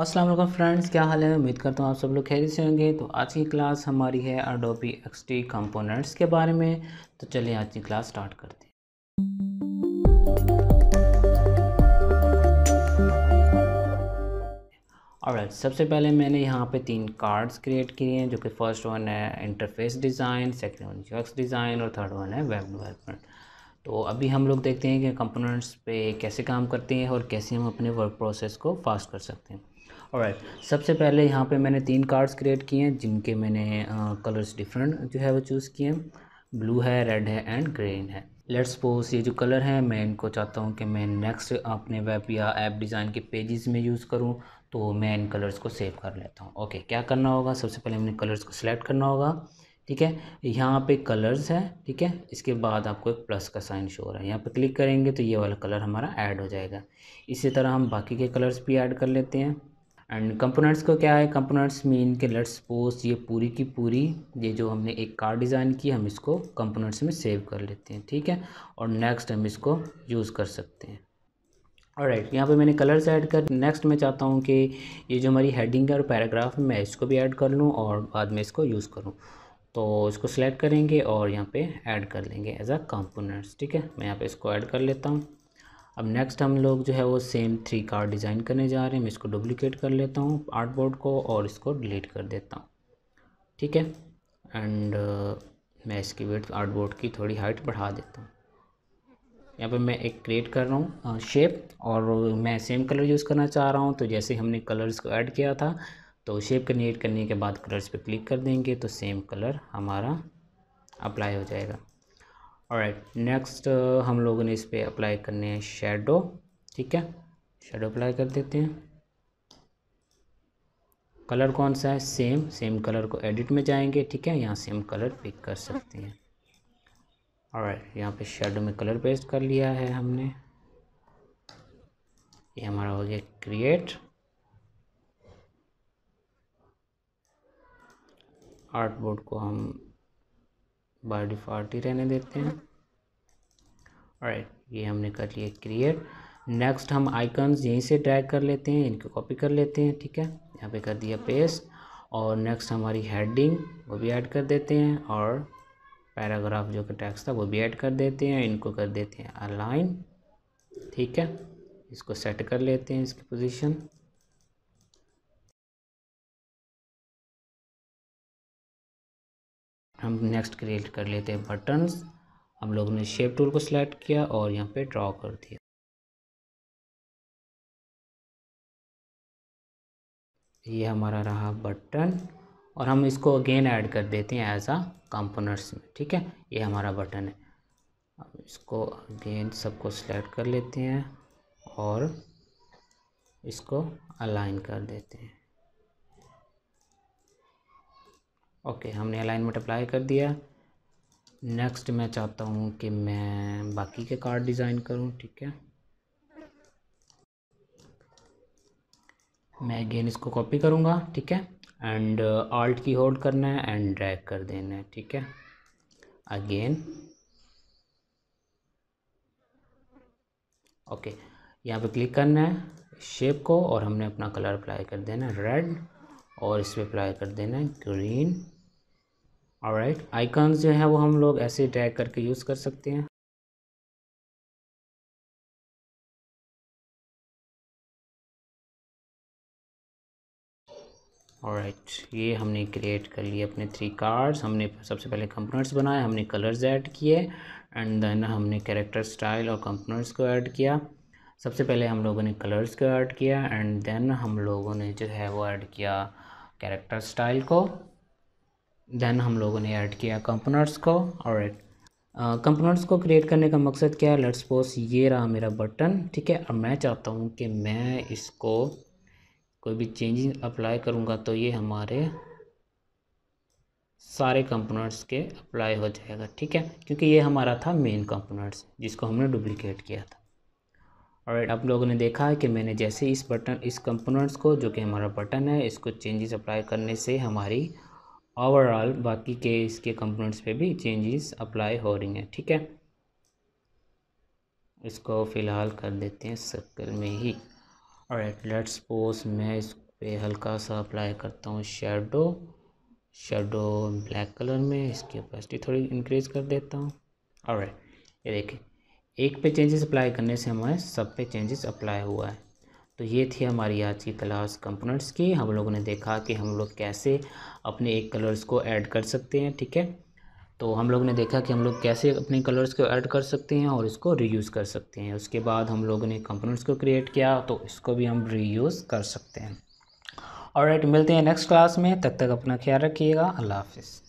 Aslam friends क्या हाल है उम्मीद करता हूँ आप सब लोग खैर से होंगे तो आज की क्लास हमारी है अडोबी टी कंपोनेंट्स के बारे में तो चलिए आज की क्लास स्टार्ट करते हैं और सबसे पहले मैंने यहाँ पे तीन कार्ड्स क्रिएट किए हैं जो कि फ़र्स्ट वन है interface design second one UX design और थर्ड वन है वेब डेवलपमेंट तो अभी हम लोग देखते हैं कि कंपोनेंट्स पे कैसे काम करते हैं और कैसे हम अपने वर्क प्रोसेस को फास्ट कर सकते हैं और सबसे पहले यहाँ पे मैंने तीन कार्ड्स क्रिएट किए हैं जिनके मैंने कलर्स uh, डिफरेंट जो है वो चूज़ किए हैं ब्लू है रेड है एंड ग्रीन है लेट्स सपोज ये जो कलर है मैं इनको चाहता हूँ कि मैं नेक्स्ट अपने वेब या ऐप डिज़ाइन के पेजेस में यूज़ करूँ तो मैं इन कलर्स को सेव कर लेता हूँ ओके क्या करना होगा सबसे पहले हमने कलर्स को सिलेक्ट करना होगा ठीक है यहाँ पे कलर्स है ठीक है इसके बाद आपको एक प्लस का साइन शो हो रहा है यहाँ पे क्लिक करेंगे तो ये वाला कलर हमारा ऐड हो जाएगा इसी तरह हम बाकी के कलर्स भी ऐड कर लेते हैं एंड कंपोनेंट्स को क्या है कंपोनेंट्स मीन के लेट्स सपोज ये पूरी की पूरी ये जो हमने एक कार डिज़ाइन की हम इसको कंपोनेंट्स में सेव कर लेते हैं ठीक है और नेक्स्ट हम इसको यूज़ कर सकते हैं और राइट यहाँ पर मैंने कलर्स ऐड कर नेक्स्ट मैं चाहता हूँ कि ये जो हमारी हेडिंग है और पैराग्राफ है मैं इसको भी ऐड कर लूँ और बाद में इसको यूज़ करूँ तो इसको सिलेक्ट करेंगे और यहाँ पे ऐड कर लेंगे एज अ कंपोनेंट्स ठीक है मैं यहाँ पे इसको ऐड कर लेता हूँ अब नेक्स्ट हम लोग जो है वो सेम थ्री कार्ड डिज़ाइन करने जा रहे हैं मैं इसको डुप्लिकेट कर लेता हूँ आर्ट बोर्ड को और इसको डिलीट कर देता हूँ ठीक है एंड uh, मैं इसकी वेट बोर्ड की थोड़ी हाइट बढ़ा देता हूँ यहाँ पे मैं एक क्रिएट कर रहा हूँ शेप uh, और मैं सेम कलर यूज़ करना चाह रहा हूँ तो जैसे हमने कलर्स को ऐड किया था तो शेप क्रिएट करने के बाद कलर्स पे क्लिक कर देंगे तो सेम कलर हमारा अप्लाई हो जाएगा और राइट नेक्स्ट हम लोगों ने इस पर अप्लाई करने हैं शेडो ठीक है शेडो अप्लाई कर देते हैं कलर कौन सा है सेम सेम कलर को एडिट में जाएंगे ठीक है यहाँ सेम कलर पिक कर सकते हैं और राइट यहाँ पे शेडो में कलर पेस्ट कर लिया है हमने ये हमारा हो गया क्रिएट आर्ट बोर्ड को हम बाय डिफ़ॉल्ट ही रहने देते हैं राइट ये हमने कर लिया क्रिएट नेक्स्ट हम आइकन्स यहीं से ड्रैग कर लेते हैं इनको कॉपी कर लेते हैं ठीक है यहाँ पे कर दिया पेस्ट और नेक्स्ट हमारी हेडिंग वो भी ऐड कर देते हैं और पैराग्राफ जो कि टैक्स था वो भी ऐड कर देते हैं इनको कर देते हैं अलाइन ठीक है इसको सेट कर लेते हैं इसकी पोजीशन हम नेक्स्ट क्रिएट कर लेते हैं बटन्स हम लोगों ने शेप टूल को सिलेक्ट किया और यहाँ पे ड्रॉ कर दिया ये हमारा रहा बटन और हम इसको अगेन ऐड कर देते हैं एज आ कंपोनेंट्स में ठीक है ये हमारा बटन है अब इसको अगेन सबको सिलेक्ट कर लेते हैं और इसको अलाइन कर देते हैं ओके हमने अलाइनमेंट अप्लाई कर दिया नेक्स्ट मैं चाहता हूँ कि मैं बाकी के कार्ड डिज़ाइन करूँ ठीक है मैं अगेन इसको कॉपी करूँगा ठीक है and alt uh, key hold करना है एंड ड्रैग कर देना है ठीक है अगेन ओके यहाँ पे क्लिक करना है शेप को और हमने अपना कलर अप्लाई कर देना है रेड और इस पर अप्लाई कर देना है ग्रीन और राइट आइकन्स जो है वो हम लोग ऐसे टैग करके यूज़ कर सकते हैं और राइट ये हमने क्रिएट कर लिए अपने थ्री कार्ड्स हमने सबसे पहले कंपोनेंट्स बनाए हमने कलर्स ऐड किए एंड देन हमने कैरेक्टर स्टाइल और कंपोनेंट्स को ऐड किया सबसे पहले हम लोगों ने कलर्स को ऐड किया एंड देन हम लोगों ने जो है वो ऐड किया कैरेक्टर स्टाइल को देन हम लोगों ने ऐड किया कंपोनेंट्स को और कंपोनेंट्स को क्रिएट करने का मकसद क्या है लेट्स सपोज ये रहा मेरा बटन ठीक है अब मैं चाहता हूँ कि मैं इसको कोई भी चेंजिंग अप्लाई करूँगा तो ये हमारे सारे कंपोनेंट्स के अप्लाई हो जाएगा ठीक है क्योंकि ये हमारा था मेन कंपोनेंट्स जिसको हमने डुप्लीकेट किया था और आप लोगों ने देखा है कि मैंने जैसे इस बटन इस कंपोनेंट्स को जो कि हमारा बटन है इसको चेंजेस अप्लाई करने से हमारी ओवरऑल बाकी के इसके कंपोनेंट्स पे भी चेंजेस अप्लाई हो रही हैं ठीक है इसको फ़िलहाल कर देते हैं सर्कल में ही और एट लेट्स सपोज मैं इस पर हल्का सा अप्लाई करता हूँ शेडो शेडो ब्लैक कलर में इसकी अपेसिटी थोड़ी इंक्रीज कर देता हूँ और ये देखिए एक पे चेंजेस अप्लाई करने से हमारे सब पे चेंजेस अप्लाई हुआ है तो ये थी हमारी आज की क्लास कंपोनेंट्स की हम लोगों ने देखा कि हम लोग कैसे अपने एक कलर्स को ऐड कर सकते हैं ठीक है तो हम लोग ने देखा कि हम लोग कैसे अपने कलर्स को ऐड कर सकते हैं और इसको रीयूज़ कर सकते हैं उसके बाद हम लोगों ने कंपोनेंट्स को क्रिएट किया तो इसको भी हम रीयूज़ कर सकते हैं और मिलते हैं नेक्स्ट क्लास में तब तक, तक अपना ख्याल रखिएगा अल्लाह हाफिज़